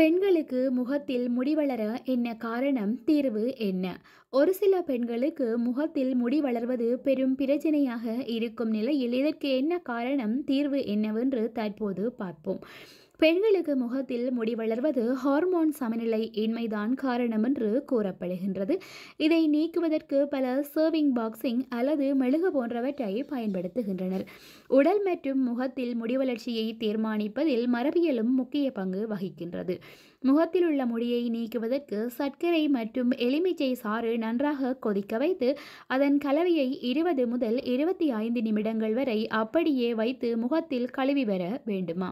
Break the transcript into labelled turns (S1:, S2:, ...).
S1: பெண்களுக்கு முகத்தில் முடி வளர என்ன காரணம் தீர்வு என்ன ஒரு சில பெண்களுக்கு முகத்தில் முடி வளர்வது பெரும் பிரச்சனையாக இருக்கும் நிலையில் இதற்கு என்ன காரணம் தீர்வு என்னவென்று தற்போது பார்ப்போம் பெண்களுக்கு முகத்தில் முடி வளர்வது ஹார்மோன் சமநிலை இன்மைதான் காரணம் என்று கூறப்படுகின்றது இதை நீக்குவதற்கு பல சர்விங் பாக்ஸிங் அல்லது மெழுகு போன்றவற்றை பயன்படுத்துகின்றனர் உடல் மற்றும் முகத்தில் முடி வளர்ச்சியை தீர்மானிப்பதில் மரபியலும் முக்கிய பங்கு வகிக்கின்றது முகத்தில் உள்ள முடியை நீக்குவதற்கு சர்க்கரை மற்றும் எலுமிச்சை சாறு நன்றாக கொதிக்க வைத்து அதன் கலவையை இருபது முதல் இருபத்தி ஐந்து நிமிடங்கள் வரை அப்படியே வைத்து முகத்தில் கழுவி வர வேண்டுமா